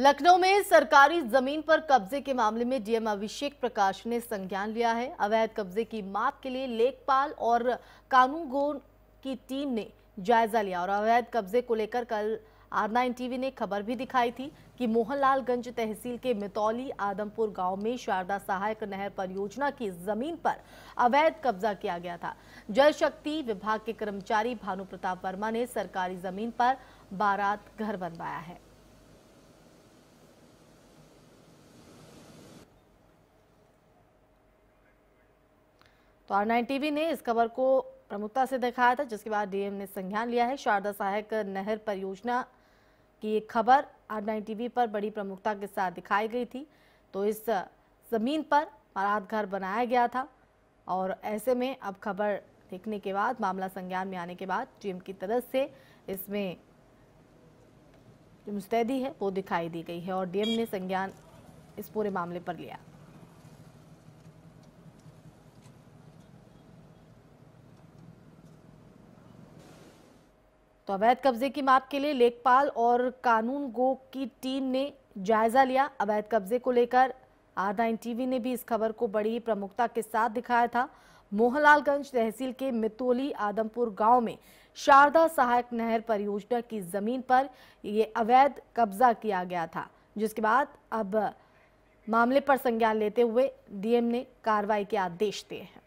लखनऊ में सरकारी जमीन पर कब्जे के मामले में डीएम अभिषेक प्रकाश ने संज्ञान लिया है अवैध कब्जे की माप के लिए लेखपाल और कानूनगो की टीम ने जायजा लिया और अवैध कब्जे को लेकर कल आर नाइन टीवी ने खबर भी दिखाई थी कि मोहनलालगंज तहसील के मितौली आदमपुर गांव में शारदा सहायक नहर परियोजना की जमीन पर अवैध कब्जा किया गया था जल शक्ति विभाग के कर्मचारी भानु प्रताप वर्मा ने सरकारी जमीन पर बारात घर बनवाया है तो आर नाइन टीवी ने इस खबर को प्रमुखता से दिखाया था जिसके बाद डीएम ने संज्ञान लिया है शारदा सहायक नहर परियोजना की एक खबर आर नाइन टीवी पर बड़ी प्रमुखता के साथ दिखाई गई थी तो इस ज़मीन पर बारात घर बनाया गया था और ऐसे में अब खबर देखने के बाद मामला संज्ञान में आने के बाद डीएम की तरफ से इसमें जो मुस्तैदी है वो दिखाई दी गई है और डीएम ने संज्ञान इस पूरे मामले पर लिया तो अवैध कब्जे की माप के लिए लेखपाल और कानून गो की टीम ने जायजा लिया अवैध कब्जे को लेकर नाइन टीवी ने भी इस खबर को बड़ी प्रमुखता के साथ दिखाया था मोहनलालगंज तहसील के मितोली आदमपुर गांव में शारदा सहायक नहर परियोजना की जमीन पर ये अवैध कब्जा किया गया था जिसके बाद अब मामले पर संज्ञान लेते हुए डीएम ने कार्रवाई के आदेश दिए हैं